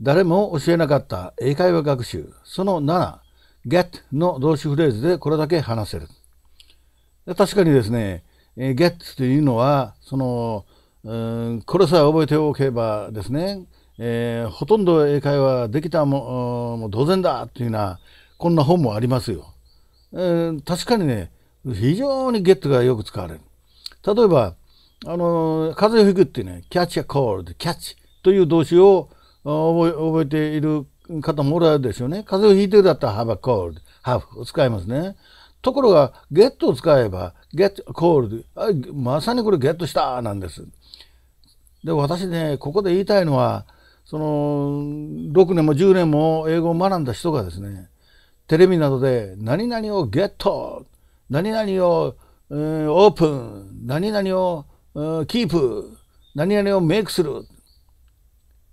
誰も教えなかった英会話学習、その7、get の動詞フレーズでこれだけ話せる。確かにですね、get というのは、その、うん、これさえ覚えておけばですね、えー、ほとんど英会話できたももう同然だというような、こんな本もありますよ。えー、確かにね、非常にゲットがよく使われる。例えば、あの、風邪をひくってね、キャッチやコールでキャッチという動詞を覚えている方もおられるでしょうね。風邪をひいてるだったら have a cold, have を使いますね。ところが get を使えば get cold まさにこれ get したなんです。で私ねここで言いたいのはその6年も10年も英語を学んだ人がですねテレビなどで何々を get 何々を、えー、オープン何々を、えー、キープ何々をメイクする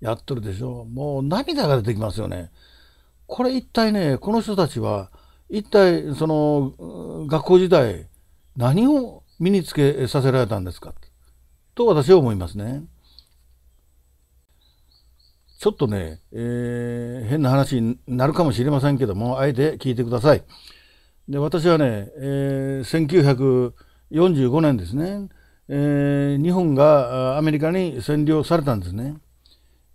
やっとるでしょもう涙が出てきますよね。これ一体ねこの人たちは一体その学校時代何を身につけさせられたんですかと私は思いますね。ちょっとね、えー、変な話になるかもしれませんけどもあえて聞いてください。で私はね、えー、1945年ですね、えー、日本がアメリカに占領されたんですね。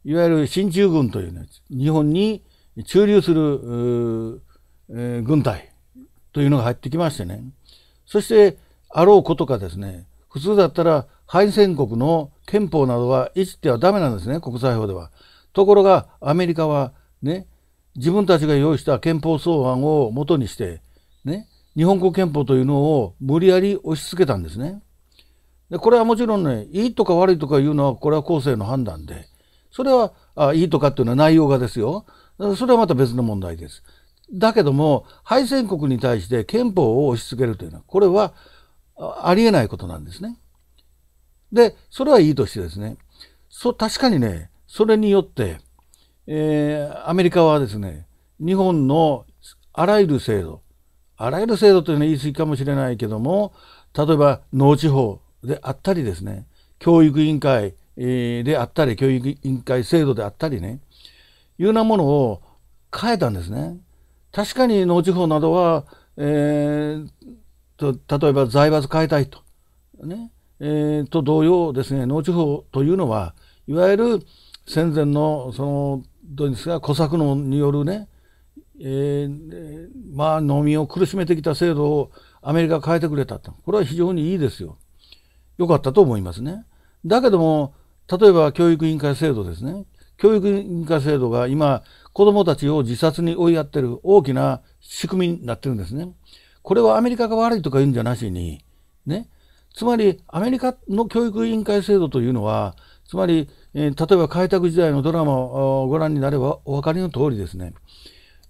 いわゆる進駐軍というね、日本に駐留する、えー、軍隊というのが入ってきましてねそしてあろうことかですね普通だったら敗戦国の憲法などは持ってはダメなんですね国際法では。ところがアメリカはね自分たちが用意した憲法草案をもとにしてね日本国憲法というのを無理やり押し付けたんですね。でこれはもちろんねいいとか悪いとかいうのはこれは後世の判断でそれはいいとかっていうのは内容がですよ。それはまた別の問題です。だけども、敗戦国に対して憲法を押し付けるというのは、これはありえないことなんですね。で、それはいいとしてですね、そ確かにね、それによって、えー、アメリカはですね、日本のあらゆる制度、あらゆる制度というのは言い過ぎかもしれないけども、例えば農地法であったりですね、教育委員会であったり、教育委員会制度であったりね、いうようなものを変えたんですね。確かに農地法などは、えー、と例えば財閥変えたいと、ねえー、と同様ですね農地法というのはいわゆる戦前のそのどうですか小作農によるね、えー、まあ農民を苦しめてきた制度をアメリカ変えてくれたとこれは非常にいいですよ。良かったと思いますね。だけども例えば教育委員会制度ですね。教育委員会制度が今、子供たちを自殺に追いやってる大きな仕組みになってるんですね。これはアメリカが悪いとか言うんじゃなしに、ね。つまり、アメリカの教育委員会制度というのは、つまり、えー、例えば開拓時代のドラマをご覧になればお分かりの通りですね。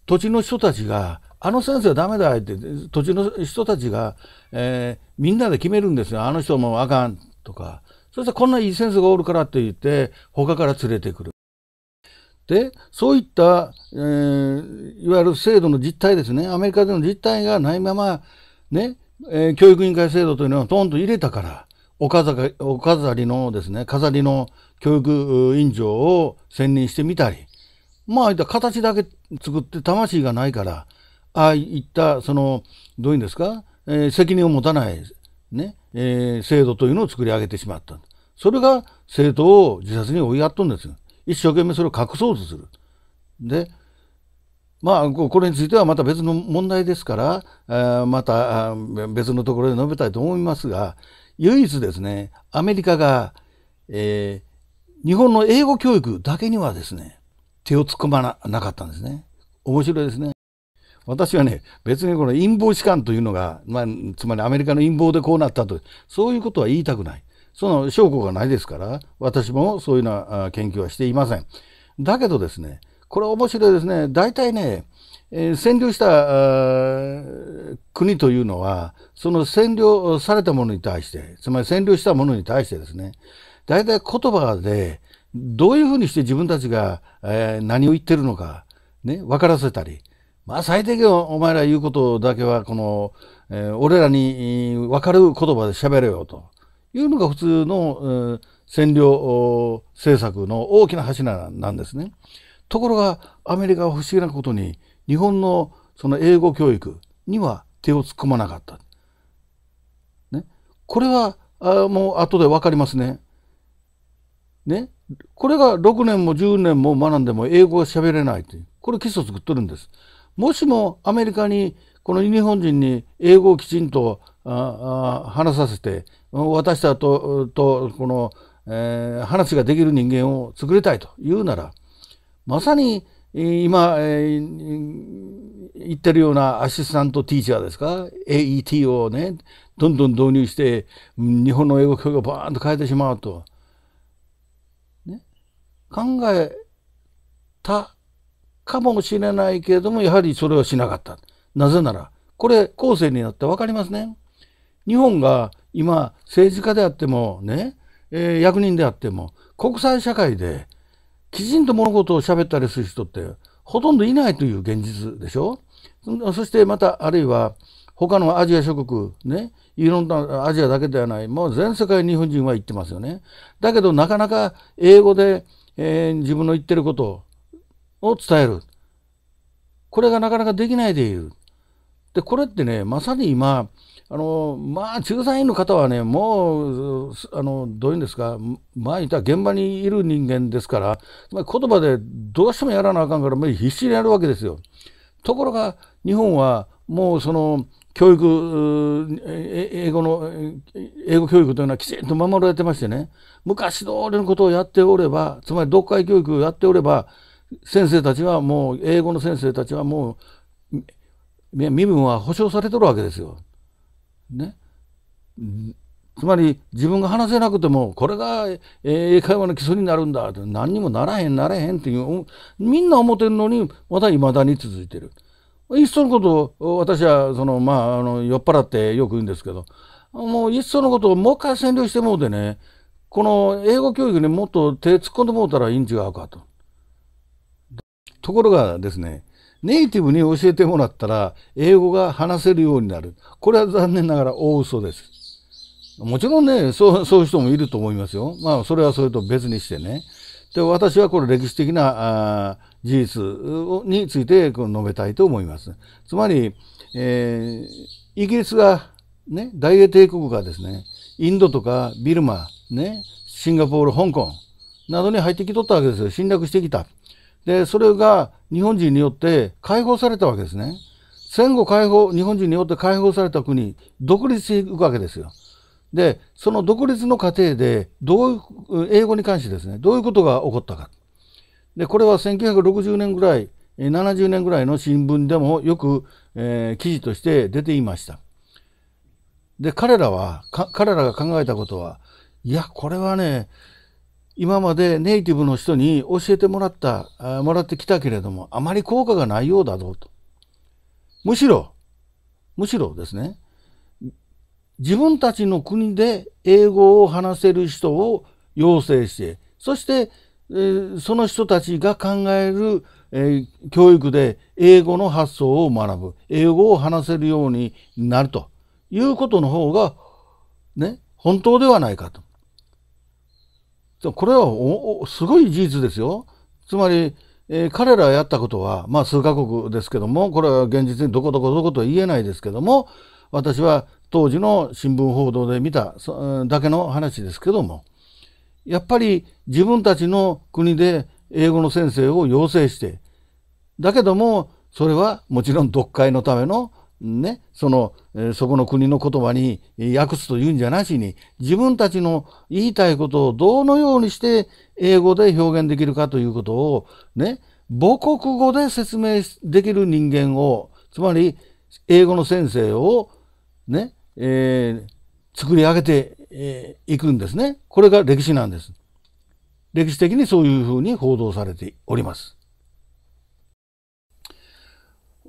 土地の人たちが、あの先生はダメだって、土地の人たちが、えー、みんなで決めるんですよ。あの人もあかんとか、そしたらこんないい先生がおるからと言って他から連れてくる。でそういった、えー、いわゆる制度の実態ですねアメリカでの実態がないままね、えー、教育委員会制度というのをトンと入れたからお飾お飾りのですね飾りの教育委員長を選任してみたりまあいった形だけ作って魂がないからああいったそのどういうんですか、えー、責任を持たない、ね、えー、制度というのを作り上げてしまった。それが政党を自殺に追いやっとんですよ。一生懸命それを隠そうとする。で、まあ、これについてはまた別の問題ですから、また別のところで述べたいと思いますが、唯一ですね、アメリカが、えー、日本の英語教育だけにはですね、手を突っ込まなかったんですね。面白いですね。私はね、別にこの陰謀士官というのが、まあ、つまりアメリカの陰謀でこうなったと、そういうことは言いたくない。その証拠がないですから、私もそういうような研究はしていません。だけどですね、これ面白いですね。大体ね、えー、占領した国というのは、その占領されたものに対して、つまり占領したものに対してですね、大体言葉で、どういうふうにして自分たちが、えー、何を言ってるのか、ね、分からせたり、まあ最低限お前ら言うことだけはこの、えー、俺らに分かる言葉で喋れよというのが普通の、えー、占領政策の大きな柱なんですね。ところがアメリカは不思議なことに日本のその英語教育には手を突っ込まなかった。ね、これはあもう後で分かりますね。ね、これが6年も10年も学んでも英語が喋れないというこれ基礎作っとるんです。もしもアメリカにこの日本人に英語をきちんと話させて私たちととこの、えー、話ができる人間を作りたいというならまさに今、えー、言ってるようなアシスタントティーチャーですか AET をねどんどん導入して日本の英語教育をバーンと変えてしまうと、ね、考えたかもしれないけれどもやはりそれはしなかった。なぜならこれ後世になって分かりますね。日本が今政治家であってもね、えー、役人であっても国際社会できちんと物事を喋ったりする人ってほとんどいないという現実でしょそしてまたあるいは他のアジア諸国ねいろんなアジアだけではないもう全世界日本人は言ってますよねだけどなかなか英語で、えー、自分の言ってることをを伝える。これがなかなかできないでいる。で、これってね、まさに今、あの、まあ、中裁員の方はね、もう、あの、どういうんですか、前にいた現場にいる人間ですから、つまり言葉でどうしてもやらなあかんから、もう必死にやるわけですよ。ところが、日本はもうその、教育、英語の、英語教育というのはきちんと守られてましてね、昔通りのことをやっておれば、つまり読解教育をやっておれば、先生たちはもう英語の先生たちはもう身分は保障されてるわけですよ。ね、つまり自分が話せなくてもこれが英会話の基礎になるんだ何にもならへんならへんっていうみんな思ってるのにまだいまだに続いてる。いっそのことを私はその、まあ、あの酔っ払ってよく言うんですけどもういっそのことをもう一回占領してもうてねこの英語教育にもっと手突っ込んでもうたらいいん違うかと。ところがですね、ネイティブに教えてもらったら、英語が話せるようになる。これは残念ながら大嘘です。もちろんね、そう、そういう人もいると思いますよ。まあ、それはそれと別にしてね。で、私はこれ歴史的な、あ事実についてこの述べたいと思います。つまり、えー、イギリスが、ね、大英帝国がですね、インドとかビルマ、ね、シンガポール、香港などに入ってきとったわけですよ。侵略してきた。で、それが日本人によって解放されたわけですね。戦後解放、日本人によって解放された国、独立していくわけですよ。で、その独立の過程で、どういう、英語に関してですね、どういうことが起こったか。で、これは1960年ぐらい、70年ぐらいの新聞でもよく、えー、記事として出ていました。で、彼らは、彼らが考えたことは、いや、これはね、今までネイティブの人に教えてもらった、もらってきたけれども、あまり効果がないようだぞと。むしろ、むしろですね、自分たちの国で英語を話せる人を養成して、そして、えその人たちが考える、え教育で英語の発想を学ぶ、英語を話せるようになるということの方が、ね、本当ではないかと。これはすごい事実ですよ。つまり、えー、彼らやったことは、まあ、数カ国ですけども、これは現実にどこどこどこと言えないですけども、私は当時の新聞報道で見ただけの話ですけども、やっぱり自分たちの国で英語の先生を養成して、だけども、それはもちろん読解のためのね、その、えそこの国の言葉に訳すというんじゃなしに、自分たちの言いたいことをどのようにして英語で表現できるかということを、ね、母国語で説明できる人間を、つまり英語の先生を、ね、えー、作り上げてい、えくんですね。これが歴史なんです。歴史的にそういうふうに報道されております。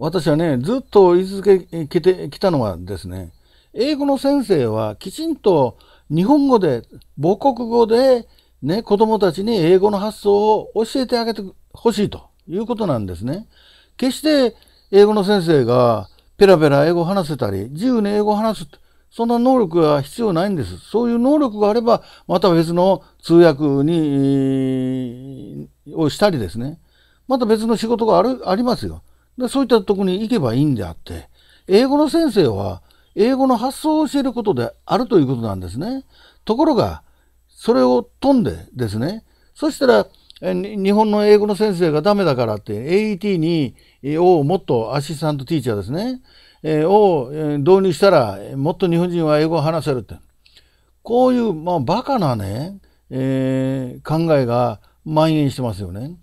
私はね、ずっと言い続けきてきたのはですね、英語の先生はきちんと日本語で、母国語で、ね、子供たちに英語の発想を教えてあげてほしいということなんですね。決して英語の先生がペラペラ英語を話せたり、自由に英語を話す、そんな能力が必要ないんです。そういう能力があれば、また別の通訳に、をしたりですね。また別の仕事がある、ありますよ。でそういったとこに行けばいいんであって英語の先生は英語の発想を教えることであるということなんですね。ところがそれを飛んでですねそしたら日本の英語の先生がダメだからって AET にをもっとアシスタントティーチャーですねを導入したらもっと日本人は英語を話せるってこういう、まあ、バカなね、えー、考えが蔓延してますよね。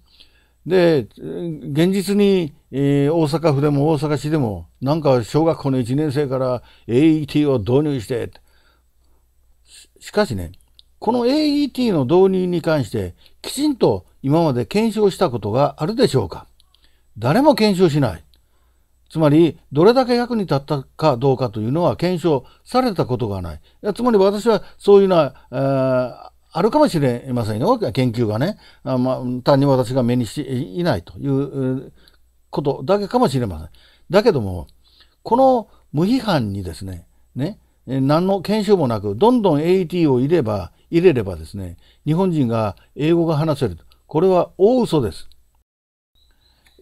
で、現実に、えー、大阪府でも大阪市でも、なんか小学校の1年生から AET を導入して、しかしね、この AET の導入に関して、きちんと今まで検証したことがあるでしょうか誰も検証しない。つまり、どれだけ役に立ったかどうかというのは検証されたことがない。いつまり私はそういうのは、あるかもしれませんよ、研究がね。あまあ、単に私が目にしていないということだけかもしれません。だけども、この無批判にですね、ね、何の研修もなく、どんどん a t を入れば、入れればですね、日本人が英語が話せる。これは大嘘です。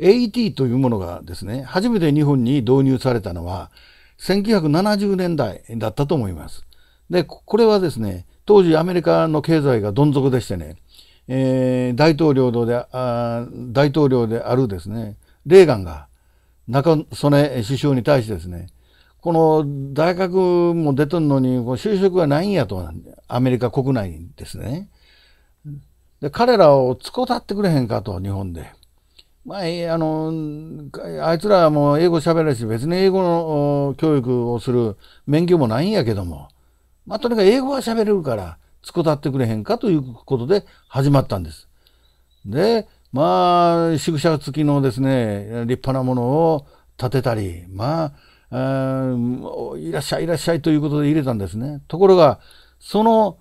a t というものがですね、初めて日本に導入されたのは、1970年代だったと思います。で、これはですね、当時アメリカの経済がどん底でしてね、えー、大統領であ大統領であるですねレーガンが中曽根首相に対してですねこの大学も出てんのに就職がないんやとアメリカ国内にですねで彼らをつこたってくれへんかと日本で。まあ、あの、あいつらはもう英語喋れるし、別に英語の教育をする免許もないんやけども、まあ、とにかく英語は喋れるから、たってくれへんかということで始まったんです。で、まあ、宿舎付きのですね、立派なものを建てたり、まあ、あいらっしゃいいらっしゃいということで入れたんですね。ところが、その、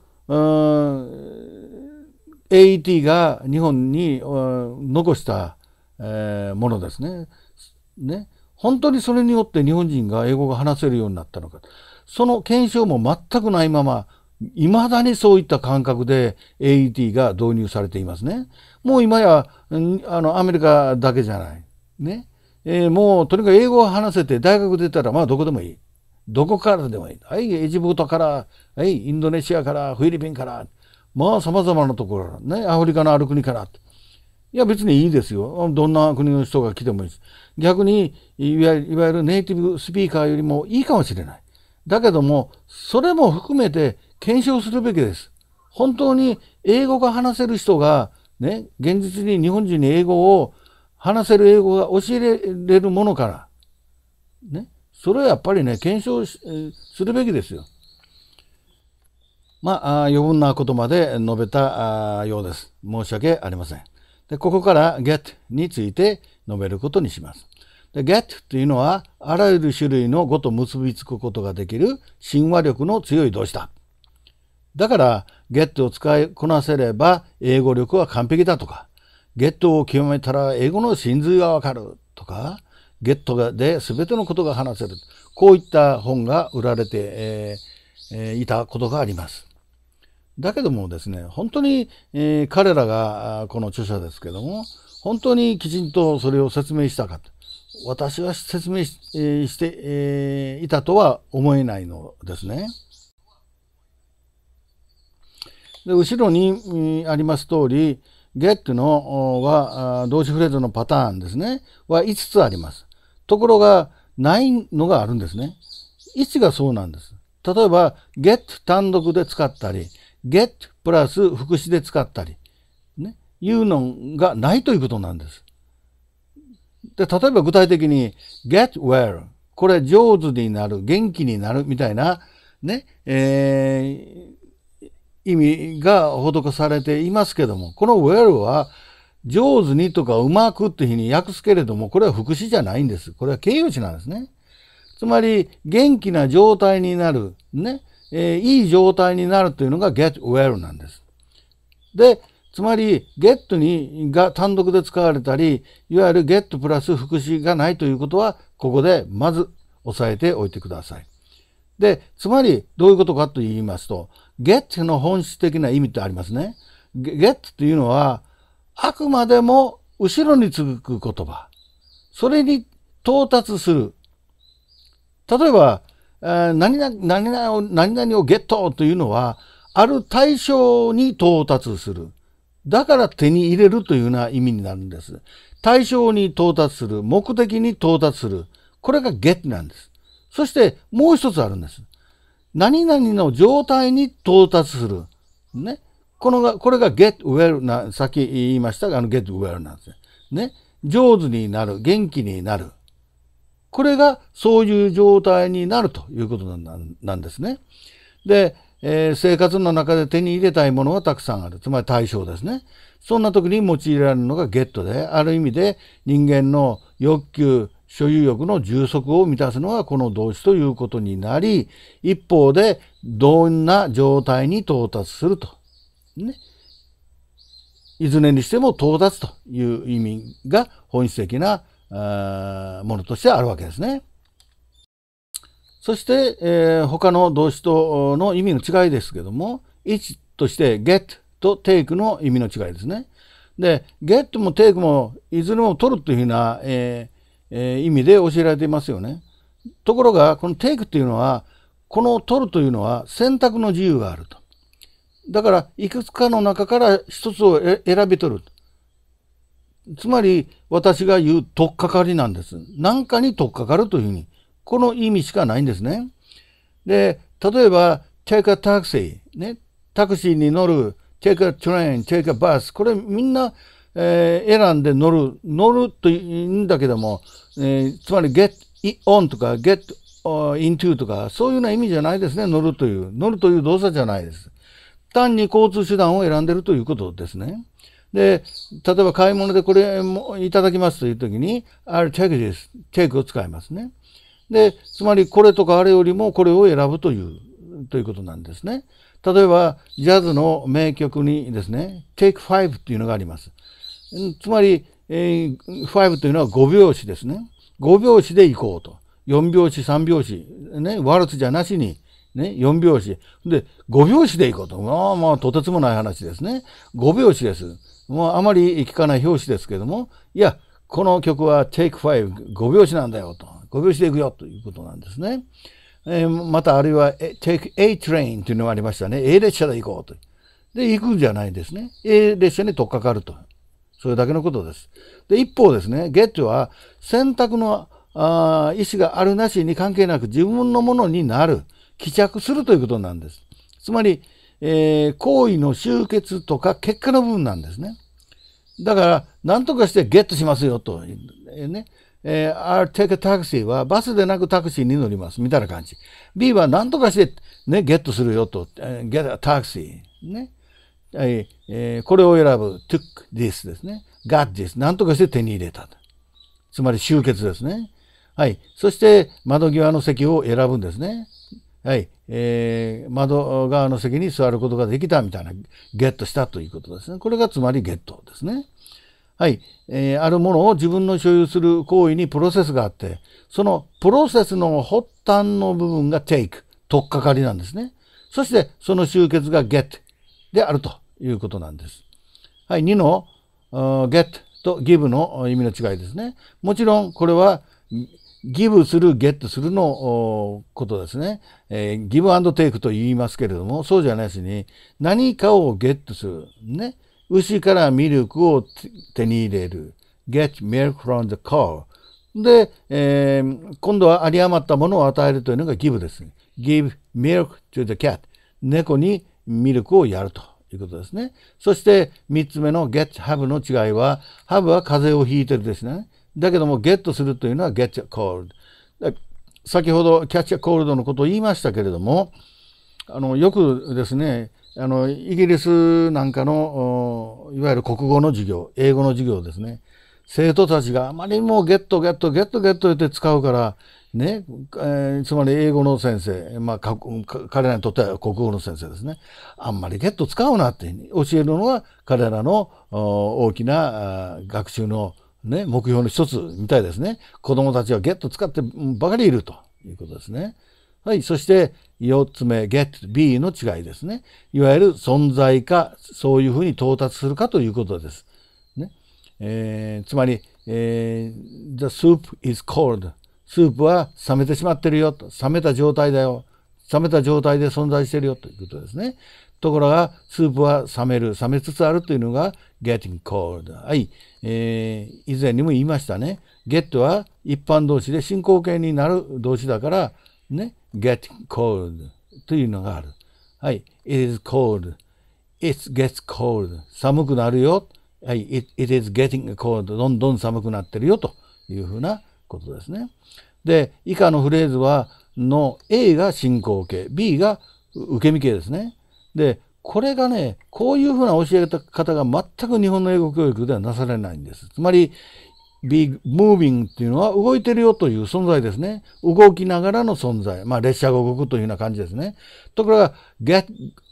AET が日本に残した、えー、ものですね。ね。本当にそれによって日本人が英語が話せるようになったのか。その検証も全くないまま、未だにそういった感覚で AET が導入されていますね。もう今や、あの、アメリカだけじゃない。ね。えー、もう、とにかく英語を話せて、大学出たら、まあ、どこでもいい。どこからでもいい。はい、エジプトから、はい、インドネシアから、フィリピンから、まあ、様々なところ、ね、アフリカのある国から。いや、別にいいですよ。どんな国の人が来てもいいです。逆に、いわゆるネイティブスピーカーよりもいいかもしれない。だけども、それも含めて検証するべきです。本当に英語が話せる人が、ね、現実に日本人に英語を話せる英語が教えれるものから、ね、それはやっぱりね、検証するべきですよ。まあ、余分なことまで述べたようです。申し訳ありません。でここから get について述べることにします。で get というのはあらゆる種類の語と結びつくことができる神話力の強い動詞だ。だから get を使いこなせれば英語力は完璧だとか get を極めたら英語の真髄がわかるとか get で全てのことが話せるこういった本が売られて、えーえー、いたことがあります。だけどもですね本当に、えー、彼らがこの著者ですけども本当にきちんとそれを説明したか私は説明し,、えして、えいたとは思えないのですね。で後ろにあります通り get のは動詞フレーズのパターンですねは5つあります。ところがないのがあるんですね。位置がそうなんです。例えば get 単独で使ったり get プラス副詞で使ったり、ね、いうのがないということなんです。で、例えば具体的に get well これ上手になる、元気になるみたいなね、えー、意味が施されていますけども、この well は上手にとかうまくって日に訳すけれども、これは副詞じゃないんです。これは形容詞なんですね。つまり、元気な状態になる、ね、えー、いい状態になるというのが get well なんです。で、つまり、ゲットにが単独で使われたり、いわゆるゲットプラス副詞がないということは、ここでまず押さえておいてください。で、つまり、どういうことかと言いますと、ゲットの本質的な意味ってありますね。ゲットというのは、あくまでも後ろに続く言葉。それに到達する。例えば、何々何々をゲットというのは、ある対象に到達する。だから手に入れるというような意味になるんです。対象に到達する、目的に到達する。これが get なんです。そしてもう一つあるんです。何々の状態に到達する。ね。このが、これが get well な、さっき言いましたが、あの get well なんですね。ね。上手になる、元気になる。これがそういう状態になるということなんですね。で、えー、生活の中で手に入れたいものはたくさんある。つまり対象ですね。そんな時に用いられるのがゲットで、ある意味で人間の欲求、所有欲の充足を満たすのがこの動詞ということになり、一方でどんな状態に到達すると。ね。いずれにしても到達という意味が本質的なものとしてあるわけですね。そして、えー、他の動詞との意味の違いですけども、it として get と take の意味の違いですね。で、get も take もいずれも取るというふうな、えーえー、意味で教えられていますよね。ところが、この take というのは、この取るというのは選択の自由があると。だから、いくつかの中から一つを選び取る。つまり、私が言う、とっかかりなんです。何かにとっかかるというふうにこの意味しかないんですね。で、例えば、take a taxi、ね、タクシーに乗る、take a train、take a bus、これみんな、えー、選んで乗る、乗るといいんだけども、えー、つまり get on とか get into とか、そういうような意味じゃないですね、乗るという。乗るという動作じゃないです。単に交通手段を選んでるということですね。で、例えば買い物でこれもいただきますという時に、I'll take this, take を使いますね。で、つまりこれとかあれよりもこれを選ぶという、ということなんですね。例えば、ジャズの名曲にですね、Take 5っていうのがあります。つまり、えー、5というのは5拍子ですね。5拍子で行こうと。4拍子、3拍子、ね、ワルツじゃなしに、ね、4拍子。で、5拍子で行こうと。まあまあ、とてつもない話ですね。5拍子です。まあ、あまり聞かない拍子ですけども、いや、この曲は Take 5、5拍子なんだよと。5秒していくよということなんですね。えー、またあるいは、take a train というのがありましたね。A 列車で行こうと。で、行くんじゃないですね。A 列車に取っかかると。それだけのことです。で、一方ですね、ゲットは選択のあ意思があるなしに関係なく自分のものになる、帰着するということなんです。つまり、えー、行為の終結とか結果の部分なんですね。だから、何とかしてゲットしますよと、ね、えー、I'll take a taxi はバスでなくタクシーに乗りますみたいな感じ。B は何とかして、ね、ゲットするよと、get a taxi。ね。えー、これを選ぶ took this ですね。got this。何とかして手に入れた。つまり集結ですね。はい。そして窓際の席を選ぶんですね。はい。えー、窓側の席に座ることができたみたいな、ゲットしたということですね。これがつまりゲットですね。はい、えー、あるものを自分の所有する行為にプロセスがあって、そのプロセスの発端の部分が take、取っかかりなんですね。そしてその集結が get であるということなんです。はい、2の get と give の意味の違いですね。もちろんこれはギブする、ゲットするのことですね。えー、ギブアンドテイクと言いますけれども、そうじゃないしに、何かをゲットする。ね。牛からミルクを手に入れる。get milk from the cow. で、えー、今度は有り余ったものを与えるというのが give です。give milk to the cat. 猫にミルクをやるということですね。そして3つ目の get have の違いは、have は風邪をひいてるですね。だけども get するというのは get cold。先ほど catch a cold のことを言いましたけれども、あのよくですね、あのイギリスなんかのいわゆる国語の授業英語の授業ですね生徒たちがあまりにもゲットゲットゲットゲットって使うからね、えー、つまり英語の先生、まあ、彼らにとっては国語の先生ですねあんまりゲット使うなって教えるのが彼らの大きな学習の、ね、目標の一つみたいですね子どもたちはゲット使ってばかりいるということですね。はい。そして、4つ目、get, be の違いですね。いわゆる存在か、そういうふうに到達するかということです。ねえー、つまり、えー、the soup is cold. スープは冷めてしまってるよと。冷めた状態だよ。冷めた状態で存在してるよということですね。ところが、スープは冷める、冷めつつあるというのが getting cold。はい。えー、以前にも言いましたね。get は一般動詞で進行形になる動詞だから、ね、get cold というのがある。はい、it is cold, it gets cold 寒くなるよ。はい、it, it is getting cold どんどん寒くなってるよというふうなことですね。で、以下のフレーズは、の A が進行形、B が受け身形ですね。で、これがね、こういうふうな教え方が全く日本の英語教育ではなされないんです。つまり、be moving っていうのは動いてるよという存在ですね。動きながらの存在。まあ列車が動くというような感じですね。ところが get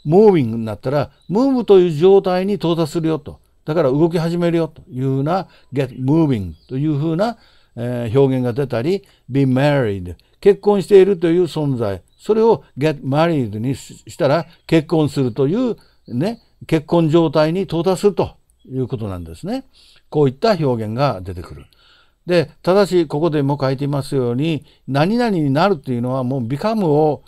moving になったら move という状態に到達するよと。だから動き始めるよというような get moving というふうな、え表現が出たり be married 結婚しているという存在。それを get married にしたら結婚するというね、結婚状態に到達するということなんですね。こういった表現が出てくる。で、ただし、ここでも書いていますように、何々になるっていうのはもうビカムを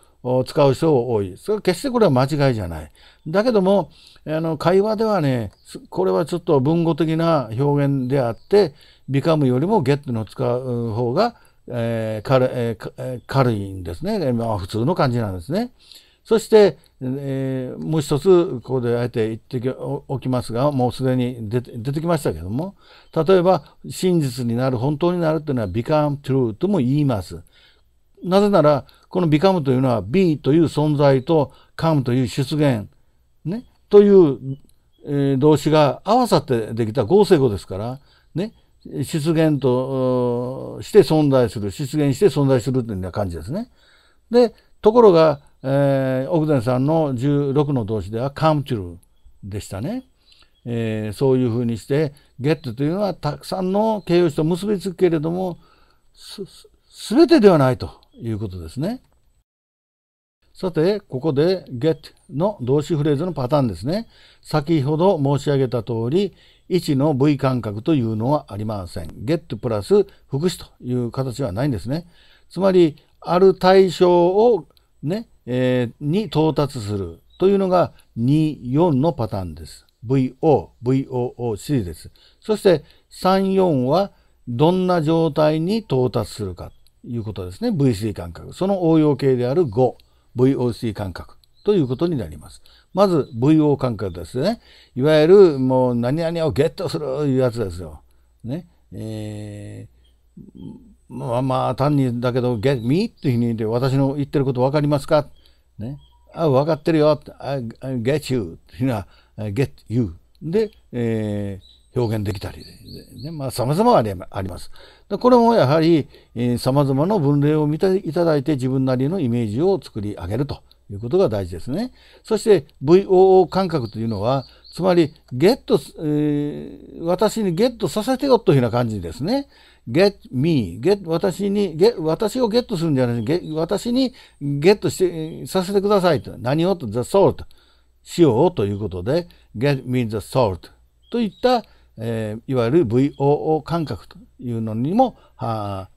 使う人多い。それは決してこれは間違いじゃない。だけども、あの、会話ではね、これはちょっと文語的な表現であって、ビカムよりもゲットの使う方が、えー軽えー、軽いんですね。まあ、普通の感じなんですね。そして、えー、もう一つここであえて言っておきますがもうすでに出てきましたけども例えば真実になる本当になるというのは become true とも言います。なぜならこの become というのは be という存在と come という出現、ね、という、えー、動詞が合わさってできた合成語ですから、ね、出現として存在する出現して存在するというような感じですね。でところがえー、奥田さんの16の動詞では come to でしたね。えー、そういうふうにして get というのはたくさんの形容詞と結びつくけれどもすべてではないということですね。さてここで get の動詞フレーズのパターンですね。先ほど申し上げた通り1の V 間隔というのはありません。get プラス副詞という形はないんですね。つまりある対象をねえー、に到達するというのが2、4のパターンです。VO、VOOC です。そして3、4はどんな状態に到達するかということですね。VC 感覚。その応用形である5、VOC 感覚ということになります。まず VO 感覚ですね。いわゆるもう何々をゲットするいうやつですよ。ね。えーまあまあ単にだけど「get me」っていうふうにで私の言ってること分かりますか、ね、あ分かってるよ「I, get you」っていうのは「get you」で、えー、表現できたりねまあ様々あります。これもやはり、えー、様々な文例を見ていただいて自分なりのイメージを作り上げるということが大事ですね。そして VOO 感覚というのはつまり、ゲット、えー、私にゲットさせてよというような感じですね。get me, get, 私に、get, 私をゲットするんじゃない、get, 私にゲットして、させてくださいと。何をと、the salt。塩をということで、get me the salt といった、えー、いわゆる VOO 感覚というのにも、は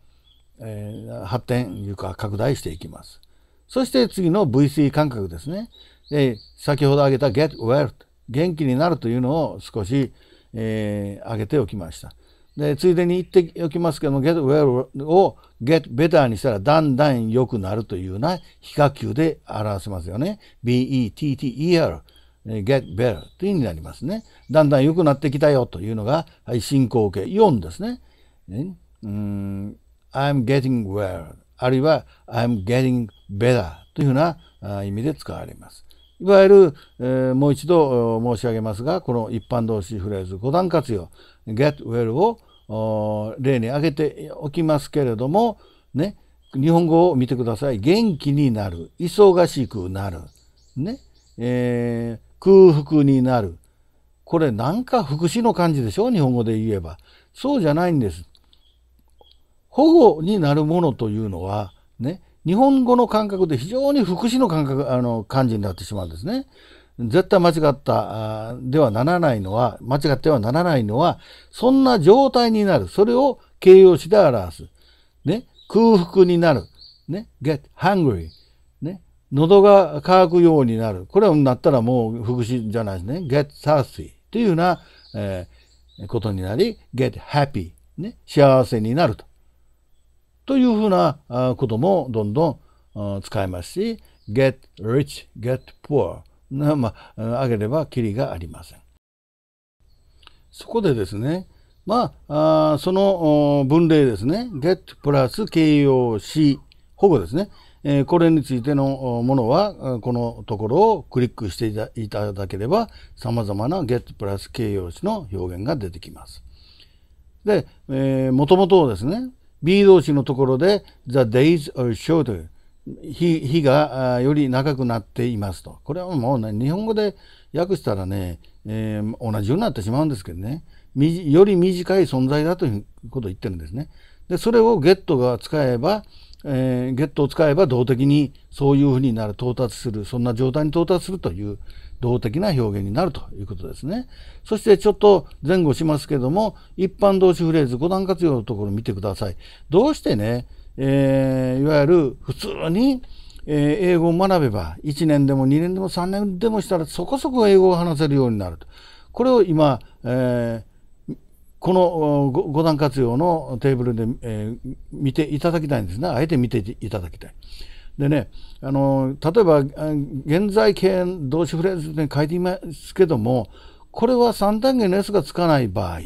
えー、発展いうか拡大していきます。そして次の VC 感覚ですね。えー、先ほど挙げた get well 元気になるというのを少し、えー、挙げておきました。でついでに言っておきますけども get well を get better にしたらだんだん良くなるというような比較級で表せますよね。better get better という意味になりますね。だんだん良くなってきたよというのが、はい、進行形4ですね。ねうん I'm getting well あるいは I'm getting better というふうな意味で使われます。いわゆる、えー、もう一度申し上げますが、この一般動詞フレーズ5段活用、get well を例に挙げておきますけれども、ね、日本語を見てください。元気になる。忙しくなる。ね。えー、空腹になる。これなんか副詞の感じでしょ日本語で言えば。そうじゃないんです。保護になるものというのは、ね、日本語の感覚で非常に福祉の感覚、あの、感じになってしまうんですね。絶対間違ったではならないのは、間違ってはならないのは、そんな状態になる。それを形容詞で表す。ね、空腹になる。ね、get hungry。ね、喉が渇くようになる。これになったらもう福祉じゃないですね。get thirsty というような、えー、ことになり、get happy。ね、幸せになると。というふうなこともどんどん使えますし get rich, get poor な、まあ、あげればきりがありません。そこでですね、まあ、あその分類ですね、get プラス形容詞、保護ですね、えこれについてのものは、このところをクリックしていただければ、様々な get プラス形容詞の表現が出てきます。で、もともとですね、B 動詞のところで The days are shorter 日日がより長くなっていますと。これはもう、ね、日本語で訳したらね、えー、同じようになってしまうんですけどね。より短い存在だということを言ってるんですね。で、それをゲットが使えば、えー、ゲットを使えば動的にそういうふうになる、到達する、そんな状態に到達するという、動的な表現になるということですね。そしてちょっと前後しますけども、一般動詞フレーズ5段活用のところ見てください。どうしてね、えー、いわゆる普通に、え英語を学べば1年でも2年でも3年でもしたらそこそこ英語を話せるようになると。これを今、えー、この5段活用のテーブルで、えー、見ていただきたいんですね。あえて見ていただきたい。でねあの例えば現在形動詞フレーズで書いてみますけどもこれは3単元の S がつかない場合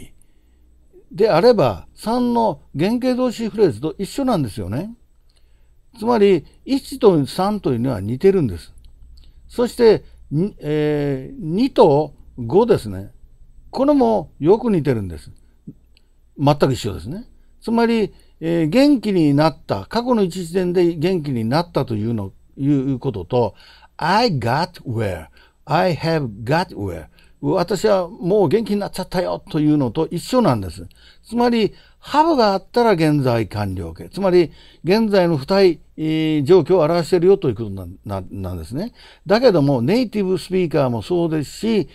であれば3の原型動詞フレーズと一緒なんですよね。つまり1と3というのは似てるんです。そして、えー、2と5ですね。これもよく似てるんです。全く一緒ですね。つまりえー、元気になった、過去の一時点で元気になったというの、いうことと、I got where, I have got where, 私はもう元気になっちゃったよというのと一緒なんです。つまり、ハブがあったら現在完了形。つまり、現在の付帯、えー、状況を表しているよということななんですね。だけども、ネイティブスピーカーもそうですし、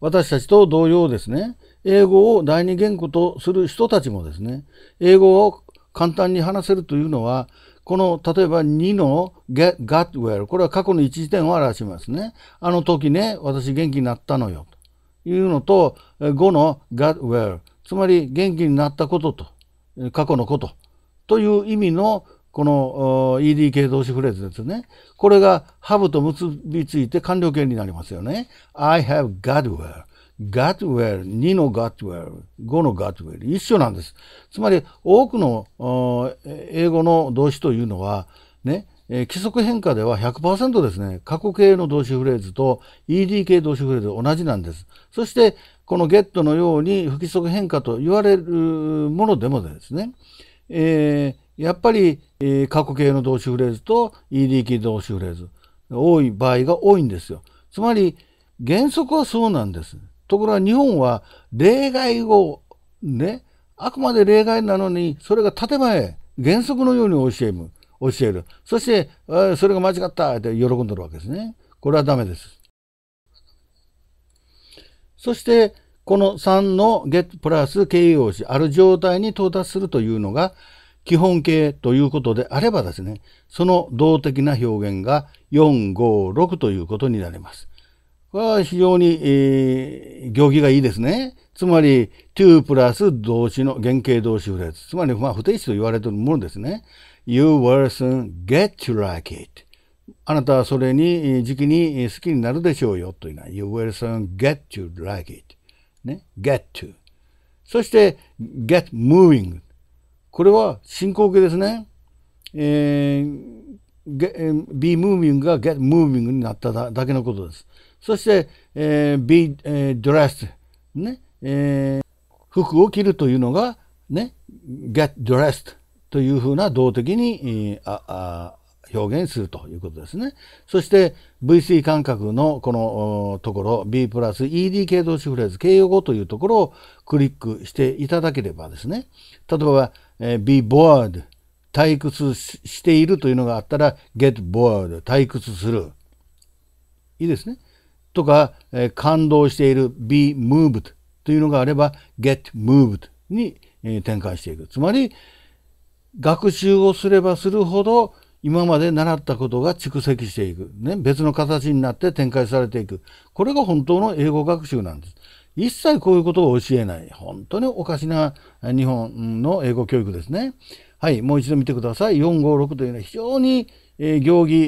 私たちと同様ですね。英語を第二言語とする人たちもですね、英語を簡単に話せるというのは、この例えば2の get, got well これは過去の一時点を表しますね。あの時ね、私元気になったのよというのと5の got well つまり元気になったことと過去のことという意味のこの ED 系動詞フレーズですね。これが have と結びついて完了形になりますよね。I have got well ガットウェル、2のガットウェル、5のガットウェル、一緒なんです。つまり、多くの英語の動詞というのは、ね、え規則変化では100%ですね、過去形の動詞フレーズと ED 形動詞フレーズ同じなんです。そして、このゲットのように不規則変化と言われるものでもですね、えー、やっぱり、え過去形の動詞フレーズと ED 形動詞フレーズ、多い場合が多いんですよ。つまり、原則はそうなんです。ところが日本は例外をね、あくまで例外なのに、それが建前、原則のように教える。教える。そして、それが間違ったって喜んでるわけですね。これはダメです。そして、この3の get プラス形容詞、ある状態に到達するというのが、基本形ということであればですね、その動的な表現が4、5、6ということになります。これは非常に、えー、行儀がいいですね。つまり、to プラス動詞の原型動詞フレーズ。つまり、まあ、不定詞と言われているものですね。You will soon get to like it. あなたはそれに、時期に好きになるでしょうよというのは、You will soon get to like it. ね。get to. そして、get moving. これは進行形ですね。えー、be moving が get moving になっただけのことです。そして、えー、be、え dressed、ねえー、服を着るというのが、ね、get dressed というふうな動的に、えー、ああ表現するということですね。そして VC 感覚のこのところ B プラス ED 形動詞フレーズ形容語というところをクリックしていただければですね例えば、えー、be bored 退屈しているというのがあったら get bored 退屈するいいですね。とか、えー、感動している be moved というのがあれば get moved に、えー、展開していく。つまり、学習をすればするほど今まで習ったことが蓄積していく。ね、別の形になって展開されていく。これが本当の英語学習なんです。一切こういうことを教えない。本当におかしな日本の英語教育ですね。はい、もう一度見てください。456というのは非常に、えー、行儀、え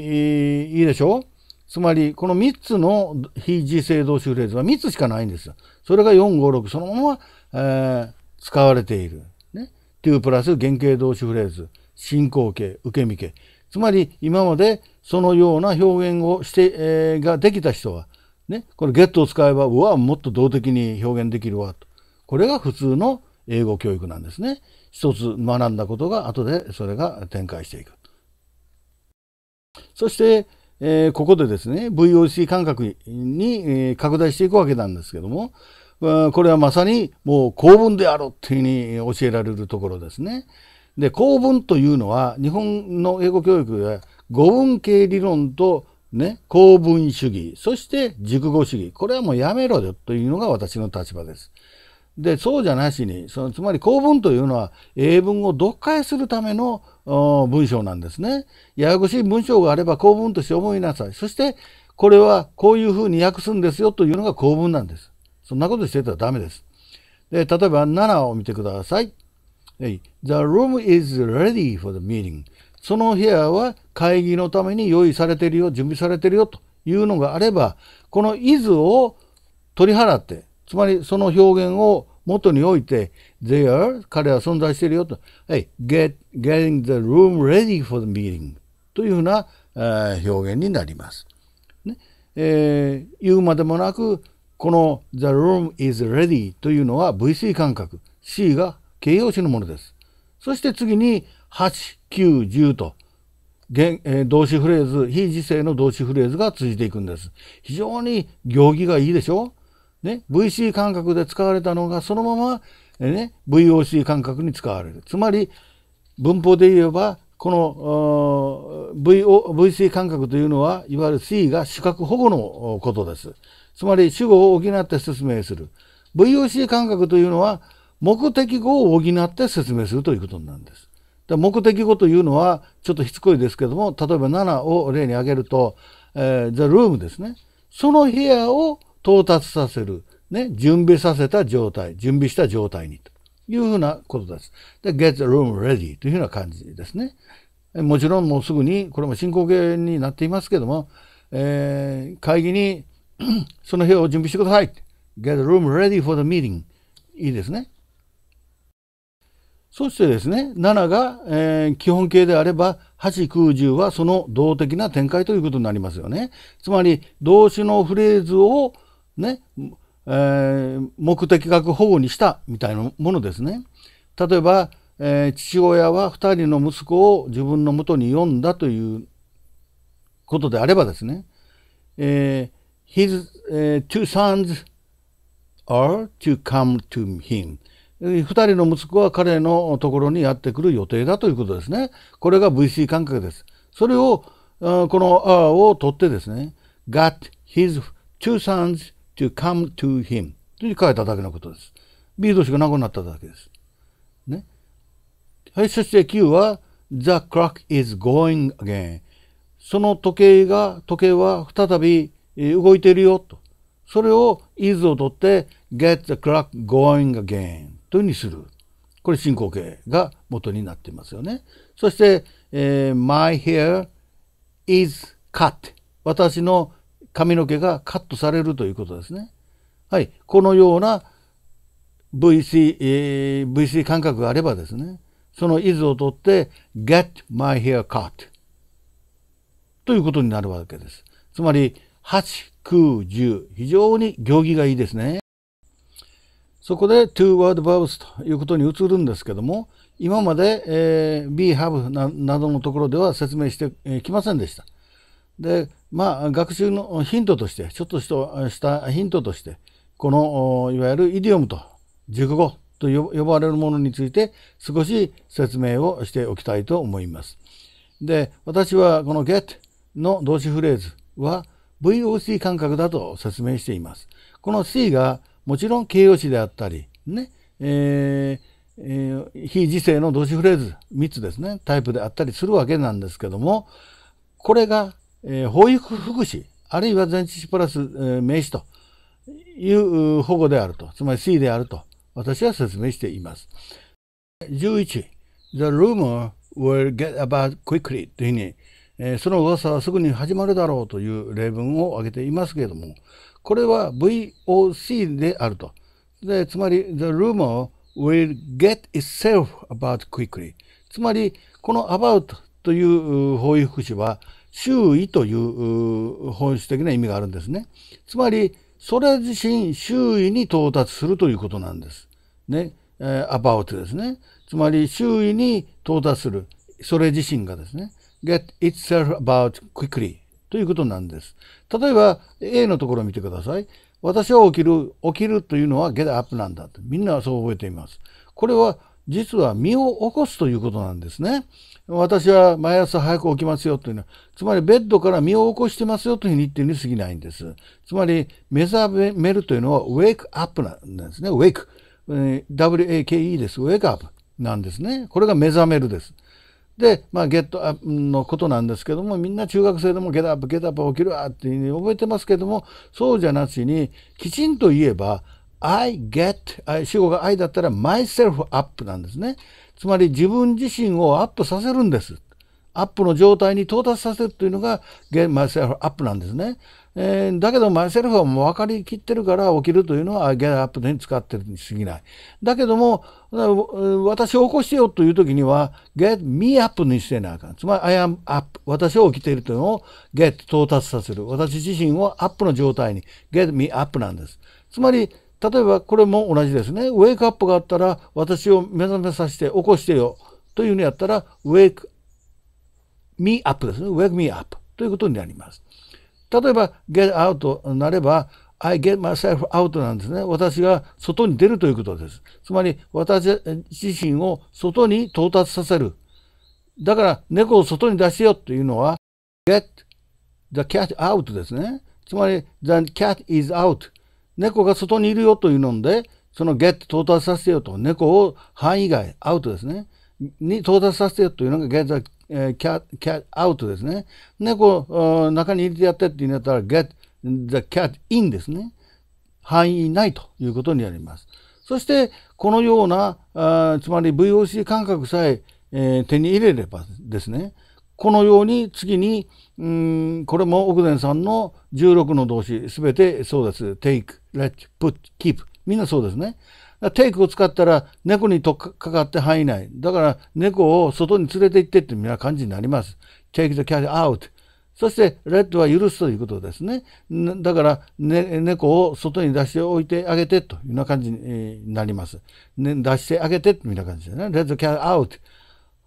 ー、いいでしょうつまり、この3つの非自フ動ーズは3つしかないんです。それが4、5、6、そのまま、えー、使われている。ね。2プラス原型動詞フレーズ、進行形、受け身形。つまり、今までそのような表現をして、えー、ができた人は、ね、これゲットを使えば、うわ、もっと動的に表現できるわ、と。これが普通の英語教育なんですね。一つ学んだことが、後でそれが展開していく。そして、えー、ここでですね、VOC 感覚に、えー、拡大していくわけなんですけども、これはまさにもう公文であろうっていうふうに教えられるところですね。で、公文というのは日本の英語教育では語文系理論とね、公文主義、そして熟語主義。これはもうやめろよというのが私の立場です。で、そうじゃなしに、そのつまり公文というのは英文を読解するための文章なんですね。ややこしい文章があれば公文として思いなさい。そしてこれはこういうふうに訳すんですよというのが公文なんです。そんなことしてたらダメです。で例えば7を見てください。The room is ready for the meeting. その部屋は会議のために用意されているよ、準備されているよというのがあれば、この is を取り払って、つまりその表現を元において、they are 彼は存在しているよと、は get getting the room ready for the meeting というふうな表現になります。ねえー、言うまでもなく、この the room is ready というのは VC 感覚 C が形容詞のものです。そして次に8、9、10と現、えー、動詞フレーズ、非時制の動詞フレーズが通じていくんです。非常に行儀がいいでしょね、VC 感覚で使われたのがそのまま、ね、VOC 感覚に使われる。つまり、文法で言えばこの VC 感覚というのはいわゆる C が主格保護のことです。つまり主語を補って説明する。VOC 感覚というのは目的語を補って説明するということなんです。で目的語というのはちょっとしつこいですけども例えば7を例に挙げると、えー、The Room ですね。その部屋を到達させる。ね、準備させた状態準備した状態にと。いうふうなことです。で、get the room ready というふうな感じですね。もちろんもうすぐに、これも進行形になっていますけども、えー、会議に その部屋を準備してください。get the room ready for the meeting いいですね。そしてですね、7が、えー、基本形であれば、8、9、10はその動的な展開ということになりますよね。つまり、動詞のフレーズをね、えー、目的学保護にしたみたいなものですね。例えば、えー、父親は2人の息子を自分のもとに呼んだということであればですね、えー、His、えー、two sons are to come to him 2人の息子は彼のところにやってくる予定だということですね。これが VC 感覚です。それを、この R を取ってですね、got his two sons come to to him. to come to him という書いただけのことです。B 動詞がなくなっただけです。ね。はい、そして Q は The clock is going again その時計が、時計は再び動いているよと。それを is を取って get the clock going again というふうにする。これ進行形が元になっていますよね。そして、えー、my hair is cut 私の髪の毛がカットされるということですね。はい。このような VC、えー、VC 感覚があればですね、そのイズを取って get my hair cut ということになるわけです。つまり、8、9、10。非常に行儀がいいですね。そこで two word verbs ということに移るんですけども、今まで、えー、be, have などのところでは説明してきませんでした。で、まあ、学習のヒントとして、ちょっとしたヒントとして、この、いわゆるイディオムと、熟語と呼ばれるものについて、少し説明をしておきたいと思います。で、私はこの get の動詞フレーズは VOC 感覚だと説明しています。この C がもちろん形容詞であったり、ね、えーえー、非時世の動詞フレーズ3つですね、タイプであったりするわけなんですけども、これがえー、保育福祉、あるいは前置詞プラス、えー、名詞という保護であると、つまり C であると、私は説明しています。11、The rumor will get about quickly というふうに、えー、その噂はすぐに始まるだろうという例文を挙げていますけれども、これは VOC であると。でつまり、The rumor will get itself about quickly。つまり、この about という保育福祉は、周囲という本質的な意味があるんですね。つまり、それ自身周囲に到達するということなんです。ね。え about ですね。つまり、周囲に到達する。それ自身がですね。get itself about quickly ということなんです。例えば、A のところを見てください。私は起きる、起きるというのは get up なんだと。みんなはそう覚えています。これは実は身を起こすということなんですね。私は毎朝早く起きますよというのは、つまりベッドから身を起こしてますよというふうに過ぎないんです。つまり目覚めるというのは、ウェイクアップなんですね。ウェイク。WAKE です。ウェイクアップなんですね。これが目覚めるです。で、まあ、ゲットアップのことなんですけども、みんな中学生でもゲットアップ、ゲットアップ起きるわっていうふうに覚えてますけども、そうじゃなしに、きちんと言えば、I get 主語が I だったら myself up なんですね。つまり自分自身をアップさせるんです。アップの状態に到達させるというのが get myself up なんですね。えー、だけど myself はもう分かりきってるから起きるというのは get up に使ってるに過ぎない。だけども私を起こしてよという時には get me up にしてなあかん。つまり I am up 私を起きているというのを get 到達させる。私自身をアップの状態に get me up なんです。つまり例えばこれも同じですね。ウェイクアップがあったら私を目覚めさせて起こしてよというのやったらウェイク me up ですね。wake me up ということになります。例えば get out なれば I get myself out なんですね。私が外に出るということです。つまり私自身を外に到達させる。だから猫を外に出しようというのは get the cat out ですね。つまり the cat is out。猫が外にいるよというので、そのゲット到達させようと、猫を範囲外、アウトですね、に到達させようというのがゲット、えー、キャキャアウトですね。猫中に入れてやってって言うんだったら、get the cat in ですね。範囲内ということになります。そして、このような、あつまり VOC 感覚さええー、手に入れればですね、このように次に、うんこれも奥田さんの16の動詞全てそうです。take, let, put, keep みんなそうですね。テイクを使ったら猫にとっかかって範囲内。だから猫を外に連れて行ってってみんな感じになります。take the cat out。そして、レッドは許すということですね。だから、ね、猫を外に出しておいてあげてというような感じになります。ね、出してあげてみたいな感じですね。レッドキャ a t アウト。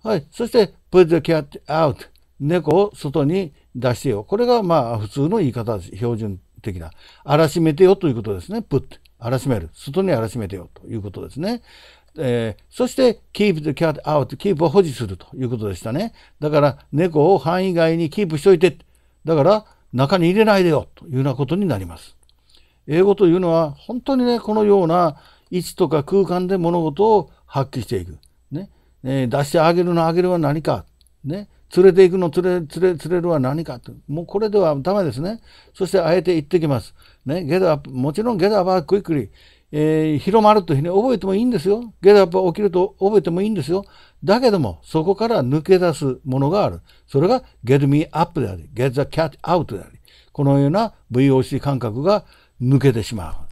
はい。そして、put the cat out。猫を外に出してよ。これがまあ普通の言い方です。標準的な。荒らしめてよということですね。プッ t 荒らしめる。外に荒らしめてよということですね。えー、そして keep the cat out。キープを保持するということでしたね。だから猫を範囲外にキープしといて。だから中に入れないでよというようなことになります。英語というのは本当にね、このような位置とか空間で物事を発揮していく。ね。えー、出してあげるのあげるは何か。ね。連れて行くの連れ、連れ、連れるは何かと。もうこれではダメですね。そしてあえて行ってきます。ね、ゲドアップ、もちろんゲドアップはクイックリ、えー、広まるというふうに覚えてもいいんですよ。ゲドアップは起きると覚えてもいいんですよ。だけども、そこから抜け出すものがある。それが get me up であり、get the cat out であり、このような VOC 感覚が抜けてしまう。